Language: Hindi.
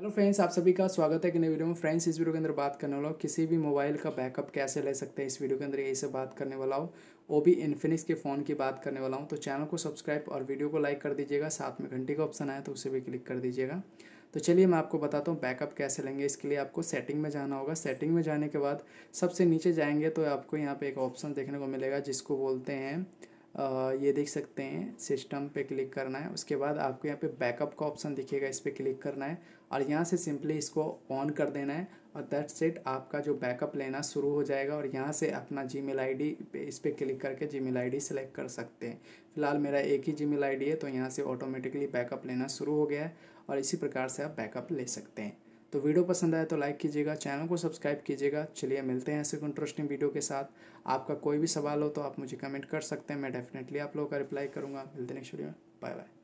हेलो फ्रेंड्स आप सभी का स्वागत है कि नए वीडियो में फ्रेंड्स इस वीडियो के अंदर बात करने वाला हूँ किसी भी मोबाइल का बैकअप कैसे ले सकते हैं इस वीडियो के अंदर यही से बात करने वाला हूँ वो भी इन्फिनिक्स के फ़ोन की बात करने वाला हूँ तो चैनल को सब्सक्राइब और वीडियो को लाइक कर दीजिएगा साथ में घंटे का ऑप्शन आया तो उसे भी क्लिक कर दीजिएगा तो चलिए मैं आपको बताता हूँ बैकअप कैसे लेंगे इसके लिए आपको सेटिंग में जाना होगा सेटिंग में जाने के बाद सबसे नीचे जाएंगे तो आपको यहाँ पर एक ऑप्शन देखने को मिलेगा जिसको बोलते हैं ये देख सकते हैं सिस्टम पे क्लिक करना है उसके बाद आपको यहाँ पे बैकअप का ऑप्शन दिखेगा इस पर क्लिक करना है और यहाँ से सिंपली इसको ऑन कर देना है और दैट सेट आपका जो बैकअप लेना शुरू हो जाएगा और यहाँ से अपना जी मेल आई डी पे इस पर क्लिक करके Gmail I D select कर सकते हैं फिलहाल मेरा एक ही जी मेल आई डी है तो यहाँ से ऑटोमेटिकली बैकअप लेना शुरू हो गया है और इसी प्रकार से आप बैकअप ले सकते हैं तो वीडियो पसंद आए तो लाइक कीजिएगा चैनल को सब्सक्राइब कीजिएगा चलिए मिलते हैं ऐसे इंटरेस्टिंग वीडियो के साथ आपका कोई भी सवाल हो तो आप मुझे कमेंट कर सकते हैं मैं डेफिनेटली आप लोगों का रिप्लाई करूँगा मिलते नेक्स्ट वीडियो में बाय बाय